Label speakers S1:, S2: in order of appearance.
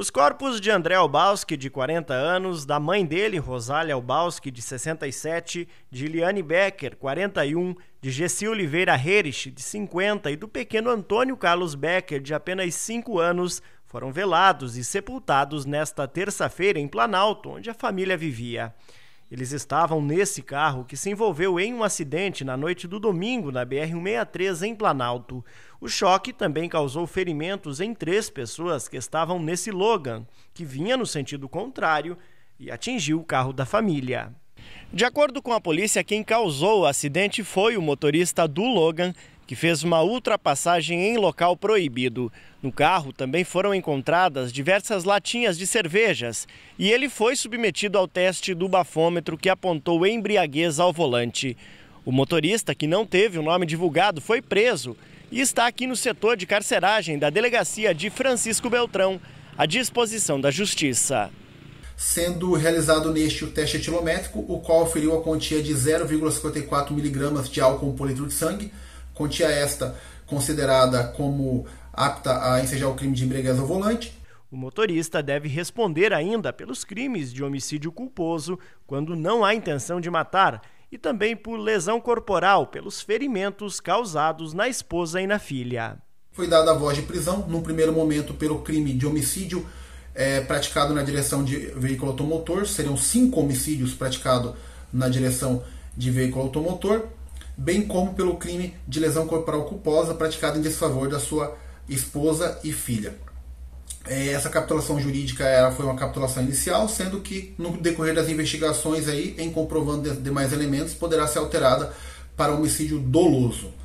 S1: Os corpos de André Albauski, de 40 anos, da mãe dele, Rosália Albauski, de 67, de Liane Becker, 41, de Gessi Oliveira Herrich, de 50, e do pequeno Antônio Carlos Becker, de apenas 5 anos, foram velados e sepultados nesta terça-feira em Planalto, onde a família vivia. Eles estavam nesse carro que se envolveu em um acidente na noite do domingo na BR-163 em Planalto. O choque também causou ferimentos em três pessoas que estavam nesse Logan, que vinha no sentido contrário e atingiu o carro da família. De acordo com a polícia, quem causou o acidente foi o motorista do Logan, que fez uma ultrapassagem em local proibido. No carro também foram encontradas diversas latinhas de cervejas e ele foi submetido ao teste do bafômetro que apontou embriaguez ao volante. O motorista, que não teve o nome divulgado, foi preso e está aqui no setor de carceragem da delegacia de Francisco Beltrão, à disposição da Justiça.
S2: Sendo realizado neste o teste etilométrico, o qual oferiu a quantia de 0,54 miligramas de álcool por litro de sangue, quantia esta considerada como apta a ensejar o crime de embriaguez ao volante. O
S1: motorista deve responder ainda pelos crimes de homicídio culposo quando não há intenção de matar e também por lesão corporal pelos ferimentos causados na esposa e na filha.
S2: Foi dada a voz de prisão, num primeiro momento, pelo crime de homicídio é, praticado na direção de veículo automotor. Seriam cinco homicídios praticados na direção de veículo automotor bem como pelo crime de lesão corporal culposa praticado em desfavor da sua esposa e filha. É, essa capitulação jurídica era foi uma capitulação inicial, sendo que no decorrer das investigações aí, em comprovando demais elementos, poderá ser alterada para homicídio doloso.